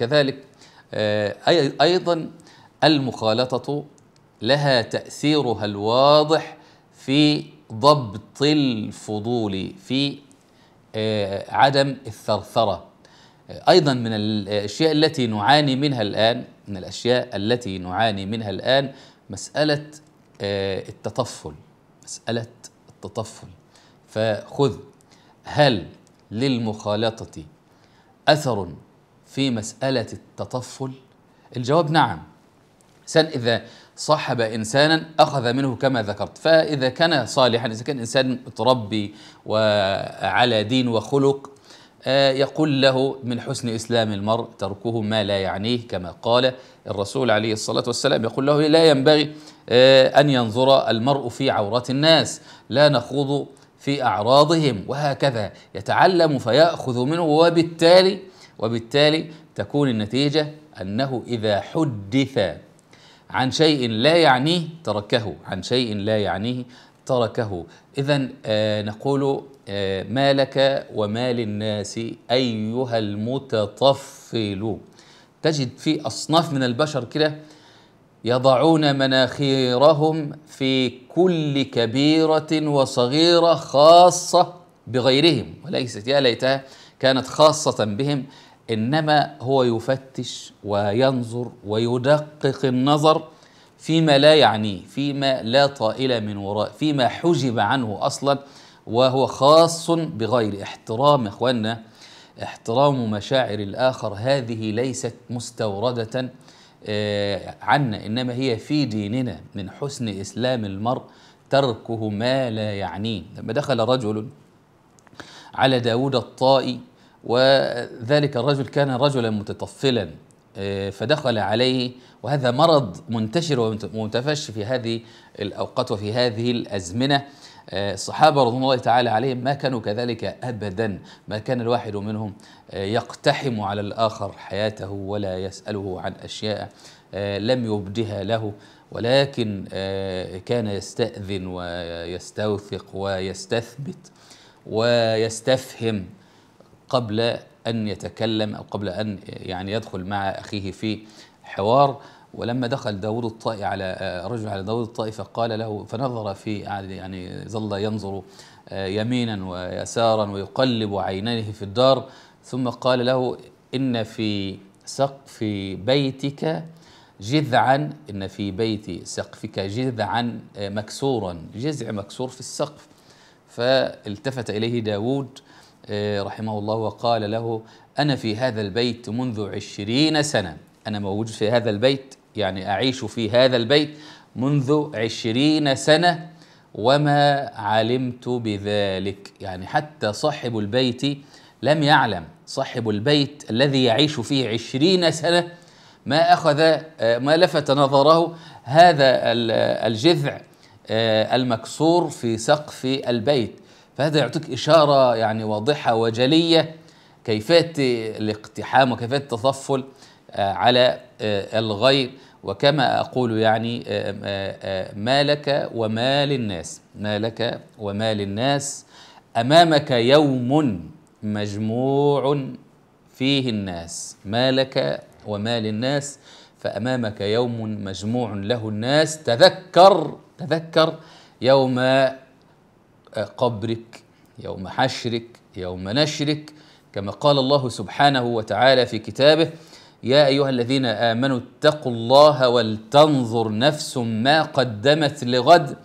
كذلك آه، أيضا المخالطة لها تأثيرها الواضح في ضبط الفضول في آه، عدم الثرثرة أيضا من الأشياء التي نعاني منها الآن من الأشياء التي نعاني منها الآن مسألة آه، التطفل مسألة التطفل فخذ هل للمخالطة أثر في مسألة التطفل؟ الجواب نعم الإنسان إذا صاحب إنسانا أخذ منه كما ذكرت فإذا كان صالحا إذا كان إنسان متربي وعلى دين وخلق آه، يقول له من حسن إسلام المرء تركه ما لا يعنيه كما قال الرسول عليه الصلاة والسلام يقول له لا ينبغي آه، أن ينظر المرء في عورات الناس لا نخوض في أعراضهم وهكذا يتعلم فيأخذ منه وبالتالي وبالتالي تكون النتيجة أنه إذا حدث عن شيء لا يعنيه تركه عن شيء لا يعنيه تركه إذا آه نقول آه ما لك وما للناس أيها المتطفل تجد في أصناف من البشر كده يضعون مناخيرهم في كل كبيرة وصغيرة خاصة بغيرهم وليست يا ليتها كانت خاصة بهم انما هو يفتش وينظر ويدقق النظر فيما لا يعنيه فيما لا طائل من وراء فيما حجب عنه اصلا وهو خاص بغير احترام اخواننا احترام مشاعر الاخر هذه ليست مستورده آه، عنا انما هي في ديننا من حسن اسلام المرء تركه ما لا يعنيه لما دخل رجل على داود الطائي وذلك الرجل كان رجلا متطفلا آه، فدخل عليه وهذا مرض منتشر ومتفشي في هذه الأوقات وفي هذه الأزمنة آه، الصحابة رضوان الله تعالى عليهم ما كانوا كذلك أبدا ما كان الواحد منهم آه، يقتحم على الآخر حياته ولا يسأله عن أشياء لم يبدها له ولكن كان يستأذن ويستوثق ويستثبت ويستفهم قبل أن يتكلم أو قبل أن يعني يدخل مع أخيه في حوار ولما دخل داود الطائي على آه، رجل على داود الطائي فقال له فنظر في يعني ظل ينظر آه، يمينا ويسارا ويقلب عينيه في الدار ثم قال له إن في سقف بيتك جذعا إن في بيت سقفك جذعا آه، مكسورا جذع مكسور في السقف فالتفت إليه داود إيه، رحمه الله وقال له أنا في هذا البيت منذ عشرين سنة أنا موجود في هذا البيت يعني أعيش في هذا البيت منذ عشرين سنة وما علمت بذلك يعني حتى صاحب البيت لم يعلم صاحب البيت الذي يعيش فيه عشرين سنة ما أخذ آه، ما لفت نظره هذا الجذع آه، المكسور في سقف البيت فهذا يعطيك إشارة يعني واضحة وجلية كيفية الاقتحام وكيفية التطفل آه، على آه، الغير وكما أقول يعني آه، ما لك وما للناس ما لك وما للناس أمامك يوم مجموع فيه الناس ما لك وما للناس فأمامك يوم مجموع له الناس تذكر تذكر يوم قبرك يوم حشرك يوم نشرك كما قال الله سبحانه وتعالى في كتابه يا ايها الذين امنوا اتقوا الله ولتنظر نفس ما قدمت لغد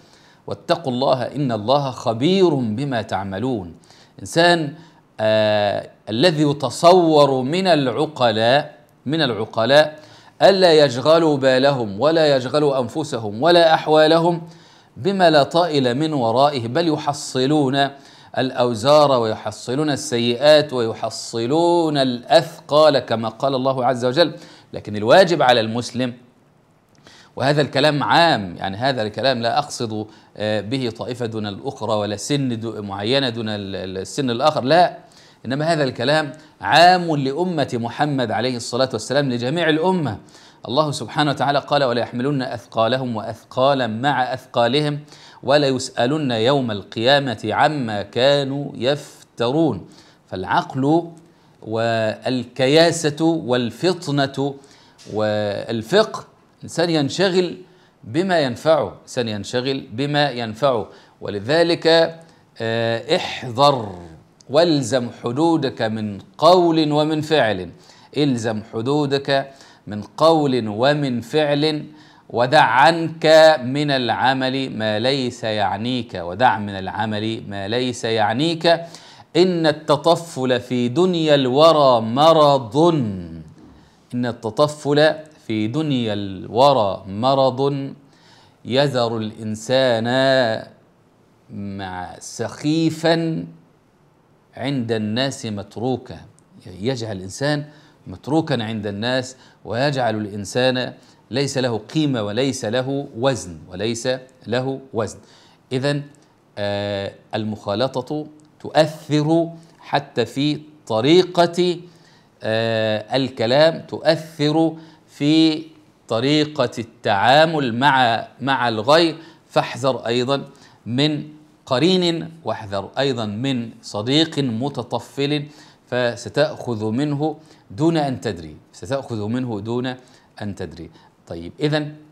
واتقوا الله ان الله خبير بما تعملون انسان آه الذي يتصور من العقلاء من العقلاء الا يشغلوا بالهم ولا يشغلوا انفسهم ولا احوالهم بما لا طائل من ورائه بل يحصلون الاوزار ويحصلون السيئات ويحصلون الاثقال كما قال الله عز وجل لكن الواجب على المسلم وهذا الكلام عام يعني هذا الكلام لا اقصد آه، به طائفه دون الاخرى ولا سن معينه دون السن الاخر لا انما هذا الكلام عام لامه محمد عليه الصلاه والسلام لجميع الامه الله سبحانه وتعالى قال ولا يحملن أثقالهم وأثقالا مع أثقالهم ولا يسألن يوم القيامة عما كانوا يفترون فالعقل والكياسة والفطنة والفقه إنسان ينشغل بما ينفعه إنسان ينشغل بما ينفعه ولذلك آه، احذر والزم حدودك من قول ومن فعل الزم حدودك من قول ومن فعل ودع عنك من العمل ما ليس يعنيك ودع من العمل ما ليس يعنيك إن التطفل في دنيا الورى مرض إن التطفل في دنيا الورى مرض يذر الإنسان مع سخيفا عند الناس متروكا يجعل الإنسان متروكا عند الناس ويجعل الانسان ليس له قيمه وليس له وزن وليس له وزن اذا آه المخالطه تؤثر حتى في طريقه آه الكلام تؤثر في طريقه التعامل مع مع الغير فاحذر ايضا من قرين واحذر ايضا من صديق متطفل فستأخذ منه دون أن تدري ستأخذ منه دون أن تدري طيب إذا